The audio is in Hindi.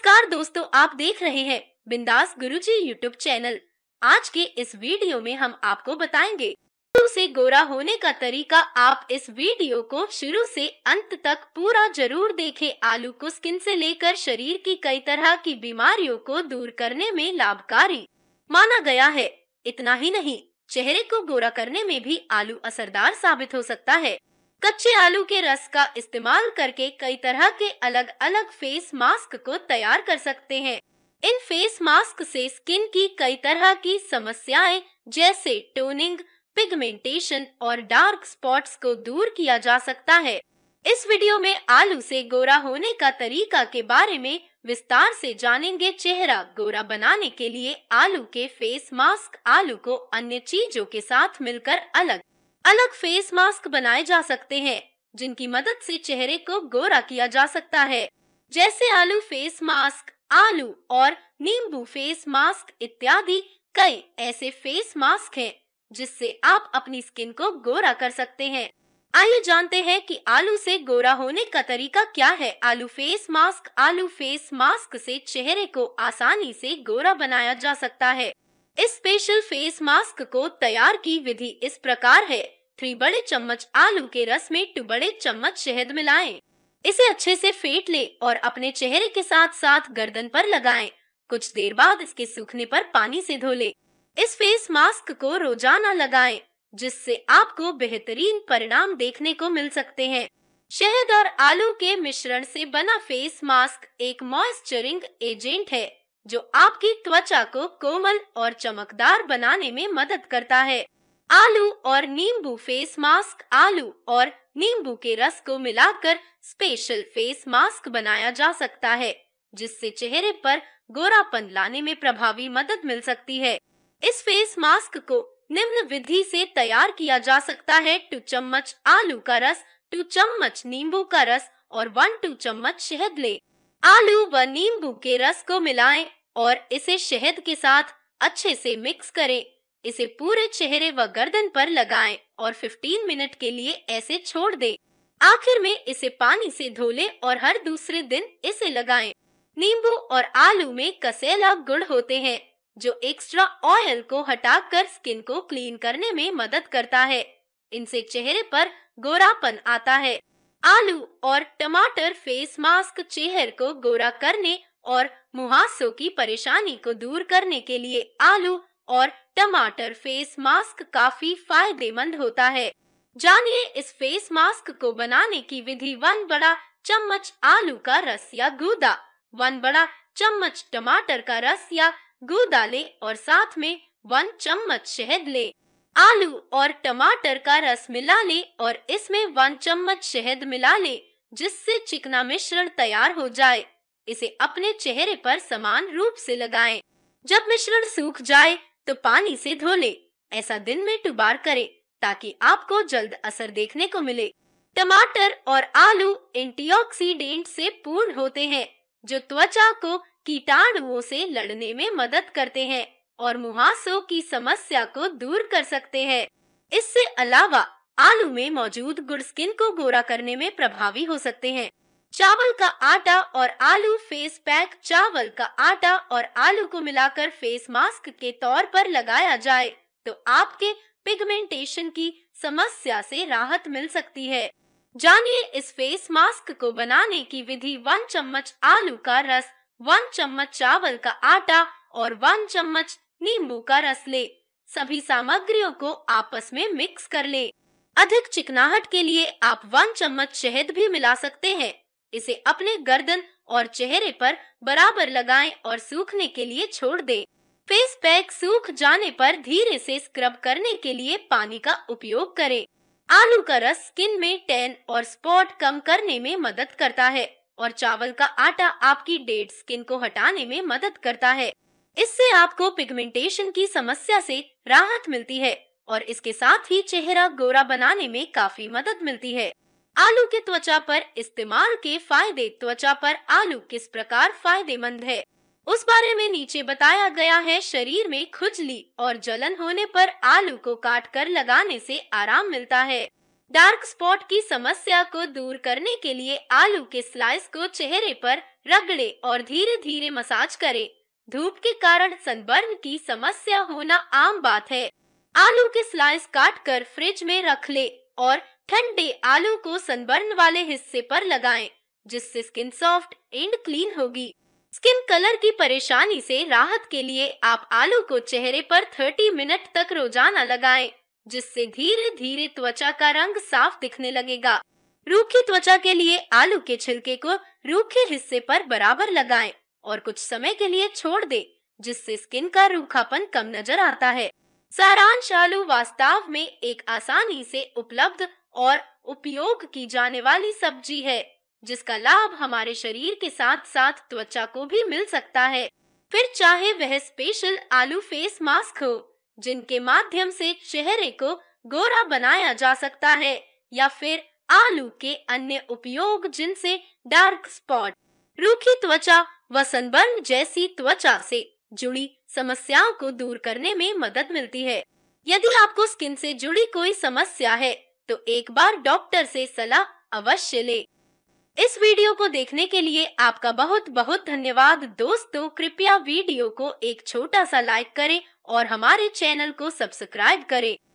नमस्कार दोस्तों आप देख रहे हैं बिंदास गुरुजी यूट्यूब चैनल आज के इस वीडियो में हम आपको बताएंगे से गोरा होने का तरीका आप इस वीडियो को शुरू से अंत तक पूरा जरूर देखें आलू को स्किन से लेकर शरीर की कई तरह की बीमारियों को दूर करने में लाभकारी माना गया है इतना ही नहीं चेहरे को गोरा करने में भी आलू असरदार साबित हो सकता है कच्चे आलू के रस का इस्तेमाल करके कई तरह के अलग अलग फेस मास्क को तैयार कर सकते हैं इन फेस मास्क से स्किन की कई तरह की समस्याएं जैसे टोनिंग पिगमेंटेशन और डार्क स्पॉट्स को दूर किया जा सकता है इस वीडियो में आलू से गोरा होने का तरीका के बारे में विस्तार से जानेंगे चेहरा गोरा बनाने के लिए आलू के फेस मास्क आलू को अन्य चीजों के साथ मिलकर अलग अलग फेस मास्क बनाए जा सकते हैं जिनकी मदद से चेहरे को गोरा किया जा सकता है जैसे आलू फेस मास्क आलू और नींबू फेस मास्क इत्यादि कई ऐसे फेस मास्क हैं जिससे आप अपनी स्किन को गोरा कर सकते हैं आइए जानते हैं कि आलू से गोरा होने का तरीका क्या है आलू फेस मास्क आलू फेस मास्क से चेहरे को आसानी से गोरा बनाया जा सकता है इस स्पेशल फेस मास्क को तैयार की विधि इस प्रकार है थ्री बड़े चम्मच आलू के रस में टू बड़े चम्मच शहद मिलाएं। इसे अच्छे से फेंट ले और अपने चेहरे के साथ साथ गर्दन पर लगाएं। कुछ देर बाद इसके सूखने पर पानी से धो ले इस फेस मास्क को रोजाना लगाएं, जिससे आपको बेहतरीन परिणाम देखने को मिल सकते हैं शहद और आलू के मिश्रण से बना फेस मास्क एक मॉइस्चरिंग एजेंट है जो आपकी त्वचा को कोमल और चमकदार बनाने में मदद करता है आलू और नींबू फेस मास्क आलू और नींबू के रस को मिलाकर स्पेशल फेस मास्क बनाया जा सकता है जिससे चेहरे पर गोरापन लाने में प्रभावी मदद मिल सकती है इस फेस मास्क को निम्न विधि से तैयार किया जा सकता है टू चम्मच आलू का रस टू चम्मच नींबू का रस और वन टू चम्मच शहद ले आलू व नींबू के रस को मिलाएं और इसे शहद के साथ अच्छे से मिक्स करें इसे पूरे चेहरे व गर्दन पर लगाएं और 15 मिनट के लिए ऐसे छोड़ दें। आखिर में इसे पानी से धो लें और हर दूसरे दिन इसे लगाएं। नींबू और आलू में कसेला गुड़ होते हैं जो एक्स्ट्रा ऑयल को हटाकर स्किन को क्लीन करने में मदद करता है इनसे चेहरे पर गोरापन आता है आलू और टमाटर फेस मास्क चेहर को गोरा करने और मुहासों की परेशानी को दूर करने के लिए आलू और टमाटर फेस मास्क काफी फायदेमंद होता है जानिए इस फेस मास्क को बनाने की विधि वन बड़ा चम्मच आलू का रस या गूदा वन बड़ा चम्मच टमाटर का रस या गूदा ले और साथ में वन चम्मच शहद ले आलू और टमाटर का रस मिला ले और इसमें वन चम्मच शहद मिला ले जिससे चिकना मिश्रण तैयार हो जाए इसे अपने चेहरे पर समान रूप से लगाएं। जब मिश्रण सूख जाए तो पानी से धो ले ऐसा दिन में टुबार करें ताकि आपको जल्द असर देखने को मिले टमाटर और आलू एंटीऑक्सीडेंट से पूर्ण होते हैं जो त्वचा को कीटाणुओं से लड़ने में मदद करते हैं और मुहासों की समस्या को दूर कर सकते हैं इससे अलावा आलू में मौजूद गुड़स्किन को गोरा करने में प्रभावी हो सकते हैं चावल का आटा और आलू फेस पैक चावल का आटा और आलू को मिलाकर फेस मास्क के तौर पर लगाया जाए तो आपके पिगमेंटेशन की समस्या से राहत मिल सकती है जानिए इस फेस मास्क को बनाने की विधि वन चम्मच आलू का रस वन चम्मच चावल का आटा और वन चम्मच नींबू का रस ले सभी सामग्रियों को आपस में मिक्स कर ले अधिक चिकनाहट के लिए आप वन चम्मच शहद भी मिला सकते हैं इसे अपने गर्दन और चेहरे पर बराबर लगाएं और सूखने के लिए छोड़ दें। फेस पैक सूख जाने पर धीरे से स्क्रब करने के लिए पानी का उपयोग करें। आलू का रस स्किन में टैन और स्पॉट कम करने में मदद करता है और चावल का आटा आपकी डेड स्किन को हटाने में मदद करता है इससे आपको पिगमेंटेशन की समस्या से राहत मिलती है और इसके साथ ही चेहरा गोरा बनाने में काफी मदद मिलती है आलू के त्वचा पर इस्तेमाल के फायदे त्वचा पर आलू किस प्रकार फायदेमंद है उस बारे में नीचे बताया गया है शरीर में खुजली और जलन होने पर आलू को काट कर लगाने से आराम मिलता है डार्क स्पॉट की समस्या को दूर करने के लिए आलू के स्लाइस को चेहरे पर रगड़े और धीरे धीरे मसाज करें धूप के कारण सनबर्न की समस्या होना आम बात है आलू के स्लाइस काट कर फ्रिज में रख ले और ठंडे आलू को सनबर्न वाले हिस्से पर लगाएं, जिससे स्किन सॉफ्ट एंड क्लीन होगी स्किन कलर की परेशानी से राहत के लिए आप आलू को चेहरे पर 30 मिनट तक रोजाना लगाएं, जिससे धीरे धीरे त्वचा का रंग साफ दिखने लगेगा रूखी त्वचा के लिए आलू के छिलके को रूखे हिस्से पर बराबर लगाएं और कुछ समय के लिए छोड़ दे जिससे स्किन का रूखापन कम नजर आता है सारांश आलू वास्तव में एक आसानी से उपलब्ध और उपयोग की जाने वाली सब्जी है जिसका लाभ हमारे शरीर के साथ साथ त्वचा को भी मिल सकता है फिर चाहे वह स्पेशल आलू फेस मास्क हो जिनके माध्यम से चेहरे को गोरा बनाया जा सकता है या फिर आलू के अन्य उपयोग जिनसे डार्क स्पॉट रूखी त्वचा व सनबर्न जैसी त्वचा से जुड़ी समस्याओं को दूर करने में मदद मिलती है यदि आपको स्किन से जुड़ी कोई समस्या है तो एक बार डॉक्टर से सलाह अवश्य ले इस वीडियो को देखने के लिए आपका बहुत बहुत धन्यवाद दोस्तों कृपया वीडियो को एक छोटा सा लाइक करें और हमारे चैनल को सब्सक्राइब करें